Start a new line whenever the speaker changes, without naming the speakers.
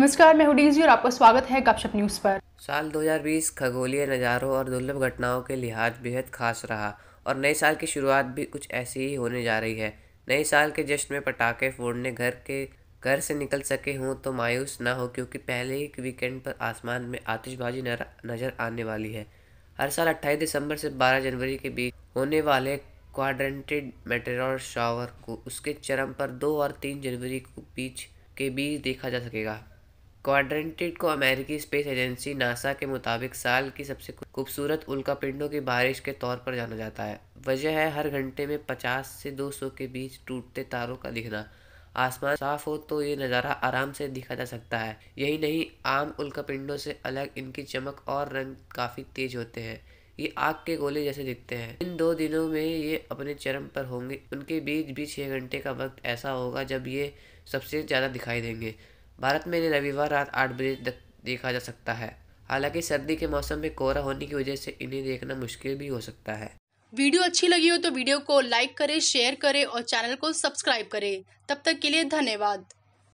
नमस्कार मैं हुडीजी और आपका स्वागत है गपशप न्यूज़ पर
साल 2020 खगोलीय नज़ारों और दुर्लभ घटनाओं के लिहाज बेहद खास रहा और नए साल की शुरुआत भी कुछ ऐसी ही होने जा रही है नए साल के जश्न में पटाखे फोड़ने घर के घर से निकल सके हों तो मायूस ना हो क्योंकि पहले ही वीकेंड पर आसमान में आतिशबाजी नज़र आने वाली है हर साल 28 दिसंबर से 12 जनवरी के बीच होने वाले क्वाड्रेंटेड मेटेरॉर शावर को उसके चरम पर दो और तीन जनवरी के बीच के बीच देखा जा सकेगा क्वाड्रेंटेड को अमेरिकी स्पेस एजेंसी नासा के मुताबिक साल की सबसे खूबसूरत उल्कापिंडों की बारिश के तौर पर जाना जाता है वजह है हर घंटे में 50 से 200 के बीच टूटते तारों का दिखना आसमान साफ हो तो ये नज़ारा आराम से दिखा जा सकता है यही नहीं आम उल्कापिंडों से अलग इनकी चमक और रंग काफ़ी तेज होते हैं ये आग के गोले जैसे दिखते हैं इन दो दिनों में ये अपने चरम पर होंगे उनके बीच भी छः घंटे का वक्त ऐसा होगा जब ये सबसे ज़्यादा दिखाई देंगे भारत में इन्हें रविवार रात आठ बजे देखा जा सकता है हालांकि सर्दी के मौसम में कोहरा होने की वजह से इन्हें देखना मुश्किल भी हो सकता है
वीडियो अच्छी लगी हो तो वीडियो को लाइक करें शेयर करें और चैनल को सब्सक्राइब करें तब तक के लिए धन्यवाद